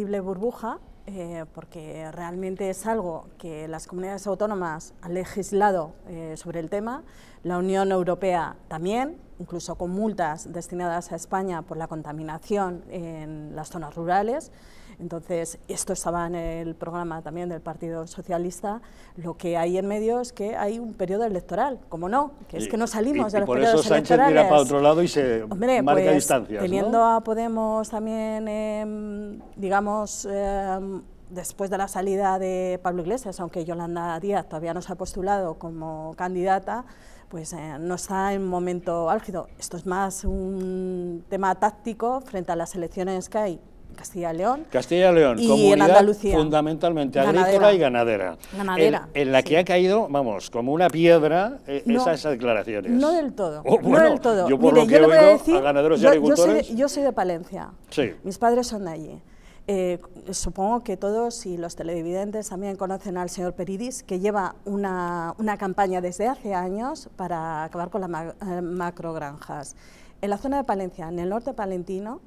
burbuja eh, porque realmente es algo que las comunidades autónomas han legislado eh, sobre el tema, la Unión Europea también, incluso con multas destinadas a España por la contaminación en las zonas rurales. Entonces, esto estaba en el programa también del Partido Socialista. Lo que hay en medio es que hay un periodo electoral, como no, que es que no salimos de los periodos electorales. por eso Sánchez para otro lado y se marca pues, distancia Teniendo a Podemos también, em, digamos, em, después de la salida de Pablo Iglesias, aunque Yolanda Díaz todavía no se ha postulado como candidata, pues eh, no está en momento álgido. Esto es más un tema táctico frente a las elecciones que hay Castilla y León. Castilla y León, y comunidad en Andalucía. fundamentalmente agrícola y ganadera. en, la que ha caído, vamos, como una piedra eh, esas declaraciones. No del todo. Oh, no del todo. Yo por lo que soy, de, yo soy de Palencia. Sí. Mis padres son de allí. Eh, supongo que todos y los televidentes también conocen al señor Peridis, que lleva una, campaña desde hace años para acabar con las eh, macrogranjas. En la zona de Palencia, en el norte palentino,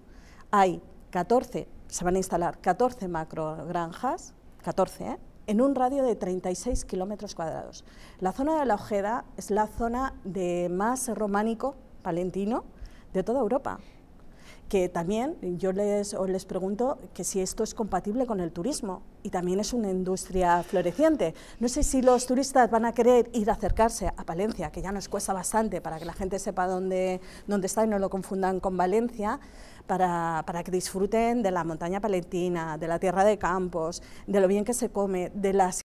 hay 14, se van a instalar 14 macrogranjas, 14, ¿eh? en un radio de 36 kilómetros cuadrados. La zona de la Ojeda es la zona de más románico palentino de toda Europa que también yo les, les pregunto que si esto es compatible con el turismo y también es una industria floreciente. No sé si los turistas van a querer ir a acercarse a Palencia, que ya nos cuesta bastante para que la gente sepa dónde, dónde está y no lo confundan con Valencia, para, para que disfruten de la montaña palentina, de la tierra de campos, de lo bien que se come, de las